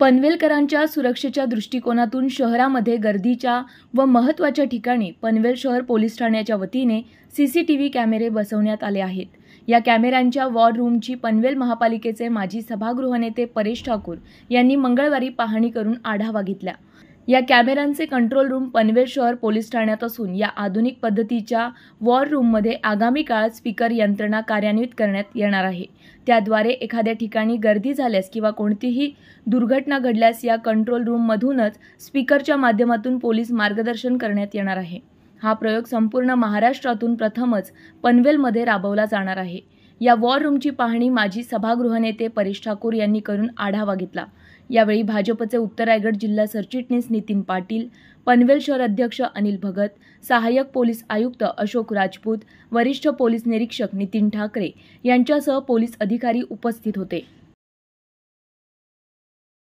पनवेलकरांच्या सुरक्षेच्या दृष्टिकोनातून शहरामध्ये गर्दीच्या व महत्त्वाच्या ठिकाणी पनवेल शहर पोलीस ठाण्याच्या वतीने सी सी टी व्ही कॅमेरे बसवण्यात आले आहेत या कॅमेऱ्यांच्या वॉर रूमची पनवेल महापालिकेचे माजी सभागृहनेते परेश ठाकूर यांनी मंगळवारी पाहणी करून आढावा घेतला या कॅमेऱ्यांचे कंट्रोल रूम पनवेल शहर पोलीस ठाण्यात असून या आधुनिक पद्धतीच्या वॉर रूममध्ये आगामी काळात स्पीकर यंत्रणा कार्यान्वित करण्यात येणार आहे त्याद्वारे एखाद्या ठिकाणी गर्दी झाल्यास किंवा कोणतीही दुर्घटना घडल्यास या कंट्रोल रूममधूनच स्पीकरच्या माध्यमातून पोलीस मार्गदर्शन करण्यात येणार आहे हा प्रयोग संपूर्ण महाराष्ट्रातून प्रथमच पनवेलमध्ये राबवला जाणार आहे या वॉर रूमची पाहणी माजी सभागृहनेते परेश ठाकूर यांनी करून आढावा घेतला यावेळी भाजपचे उत्तर रायगड जिल्हा सरचिटणीस नितीन पाटील पनवेल शहर अध्यक्ष अनिल भगत सहाय्यक पोलीस आयुक्त अशोक राजपूत वरिष्ठ पोलीस निरीक्षक नितीन ठाकरे यांच्यासह पोलीस अधिकारी उपस्थित होते